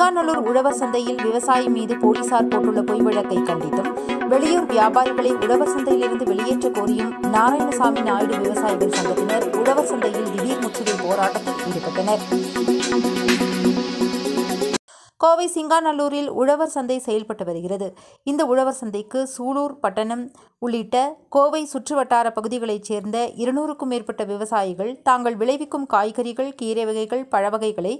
சிங்காநல்லூர் உழவ சந்தையில் விவசாயி மீது போலீசார் போட்டுள்ள பொய் வழக்கை கண்டித்தும் வெளியூர் வியாபாரிகளை உழவர் சந்தையிலிருந்து வெளியேற்ற கோரியும் நாராயணசாமி நாயுடு விவசாயிகள் சங்கத்தினர் உழவ சந்தையில் திடீர் முற்றுகை போராட்டத்தில் ஈடுபட்டனர் கோவை சிங்காநல்லூரில் உழவர் சந்தை செயல்பட்டு வருகிறது இந்த உழவர் சந்தைக்கு சூலூர் பட்டணம் உள்ளிட்ட கோவை சுற்றுவட்டார பகுதிகளைச் சேர்ந்த இருநூறுக்கும் மேற்பட்ட விவசாயிகள் தாங்கள் விளைவிக்கும் காய்கறிகள் கீரை வகைகள் பழவகைகளை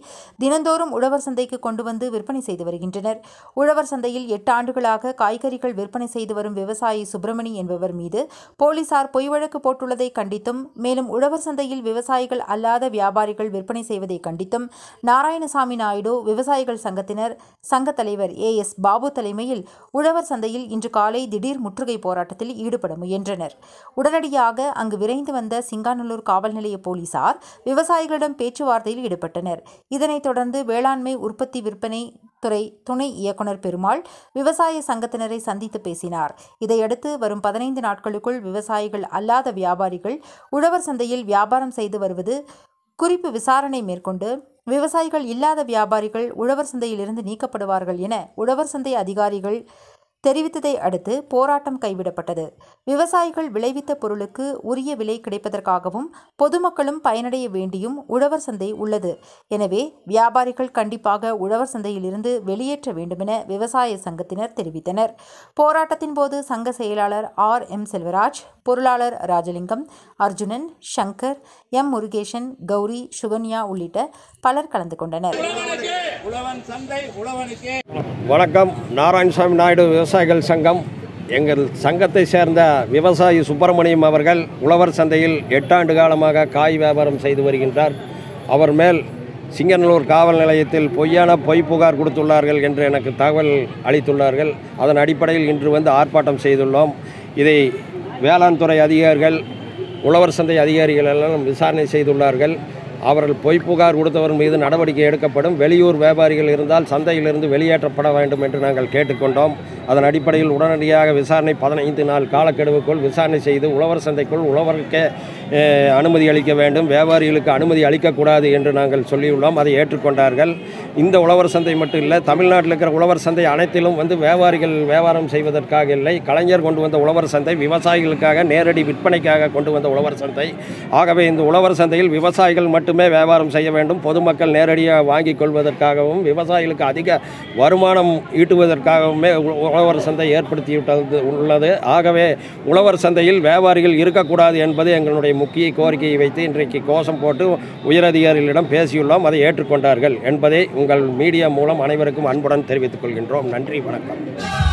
தினந்தோறும் உழவர் சந்தைக்கு கொண்டு வந்து விற்பனை செய்து வருகின்றனர் உழவர் சந்தையில் எட்டு ஆண்டுகளாக காய்கறிகள் விற்பனை செய்து வரும் விவசாயி சுப்பிரமணி என்பவர் மீது போலீசார் பொய் வழக்கு போட்டுள்ளதை கண்டித்தும் மேலும் உழவர் சந்தையில் விவசாயிகள் அல்லாத வியாபாரிகள் விற்பனை செய்வதை கண்டித்தும் நாராயணசாமி நாயுடு விவசாயிகள் சங்கத்தினர் சங்க தலைவர் ஏ எஸ் பாபு தலைமையில் உழவர் சந்தையில் இன்று காலை திடீர் முற்றுகை போராட்டத்தில் மறியலில் ஈடுபட முயன்றனர் உடனடியாக அங்கு விரைந்து வந்த சிங்காநல்லூர் காவல் நிலைய போலீசார் விவசாயிகளிடம் பேச்சுவார்த்தையில் ஈடுபட்டனர் இதனைத் தொடர்ந்து வேளாண்மை உற்பத்தி விற்பனை துறை துணை இயக்குனர் பெருமாள் விவசாய சங்கத்தினரை சந்தித்து பேசினார் இதையடுத்து வரும் பதினைந்து நாட்களுக்குள் விவசாயிகள் அல்லாத வியாபாரிகள் உழவர் சந்தையில் வியாபாரம் செய்து வருவது குறிப்பு விசாரணை மேற்கொண்டு விவசாயிகள் இல்லாத வியாபாரிகள் உழவர் சந்தையிலிருந்து நீக்கப்படுவார்கள் என உழவர் சந்தை அதிகாரிகள் தெரிவித்ததை அடுத்து போராட்டம் கைவிடப்பட்டது விவசாயிகள் விளைவித்த பொருளுக்கு உரிய விலை கிடைப்பதற்காகவும் பொதுமக்களும் பயனடைய வேண்டியும் உழவர் சந்தை உள்ளது எனவே வியாபாரிகள் கண்டிப்பாக உழவர் சந்தையிலிருந்து வெளியேற்ற வேண்டுமென விவசாய சங்கத்தினர் தெரிவித்தனர் போராட்டத்தின் போது சங்க செயலாளர் ஆர் எம் செல்வராஜ் பொருளாளர் ராஜலிங்கம் அர்ஜுனன் சங்கர் எம் முருகேஷன் கௌரி சுகன்யா உள்ளிட்ட பலர் கலந்து கொண்டனர் வணக்கம் நாராயணசாமி நாயுடு விவசாயிகள் சங்கம் எங்கள் சங்கத்தை சேர்ந்த விவசாயி சுப்பிரமணியம் அவர்கள் உழவர் சந்தையில் எட்டாண்டு காலமாக காய் வியாபாரம் செய்து வருகின்றார் அவர் மேல் சிங்கநல்லூர் காவல் நிலையத்தில் பொய்யான பொய் புகார் கொடுத்துள்ளார்கள் என்று எனக்கு தகவல் அளித்துள்ளார்கள் அதன் அடிப்படையில் இன்று வந்து ஆர்ப்பாட்டம் செய்துள்ளோம் இதை வேளாண் துறை அதிகாரிகள் உழவர் சந்தை அதிகாரிகள் எல்லாம் விசாரணை செய்துள்ளார்கள் அவர்கள் பொய் புகார் கொடுத்தவர் மீது நடவடிக்கை எடுக்கப்படும் வெளியூர் வியாபாரிகள் இருந்தால் சந்தையிலிருந்து வெளியேற்றப்பட வேண்டும் என்று நாங்கள் கேட்டுக்கொண்டோம் அதன் அடிப்படையில் உடனடியாக விசாரணை பதினைந்து நாள் காலக்கெடுவுக்குள் விசாரணை செய்து உழவர் சந்தைக்குள் உழவருக்கே அனுமதி அளிக்க வேண்டும் வியாபாரிகளுக்கு அனுமதி அளிக்கக்கூடாது என்று நாங்கள் சொல்லியுள்ளோம் அதை ஏற்றுக்கொண்டார்கள் இந்த உழவர் சந்தை மட்டும் இல்லை தமிழ்நாட்டில் இருக்கிற உழவர் சந்தை அனைத்திலும் வந்து வியாபாரிகள் வியாபாரம் செய்வதற்காக இல்லை கலைஞர் கொண்டு வந்த உழவர் சந்தை விவசாயிகளுக்காக நேரடி விற்பனைக்காக கொண்டு வந்த உழவர் சந்தை ஆகவே இந்த உழவர் சந்தையில் விவசாயிகள் மட்டுமே வியாபாரம் செய்ய வேண்டும் பொதுமக்கள் நேரடியாக வாங்கிக் கொள்வதற்காகவும் விவசாயிகளுக்கு அதிக வருமானம் ஈட்டுவதற்காகவுமே உழவர் சந்தை ஏற்படுத்திவிட்டது உள்ளது ஆகவே உழவர் சந்தையில் வியாபாரிகள் இருக்கக்கூடாது என்பது எங்களுடைய முக்கிய கோரிக்கையை வைத்து இன்றைக்கு கோஷம் போட்டு உயரதிகாரிகளிடம் பேசியுள்ளோம் அதை ஏற்றுக்கொண்டார்கள் என்பதை உங்கள் மீடியா மூலம் அனைவருக்கும் அன்புடன் தெரிவித்துக் கொள்கின்றோம் நன்றி வணக்கம்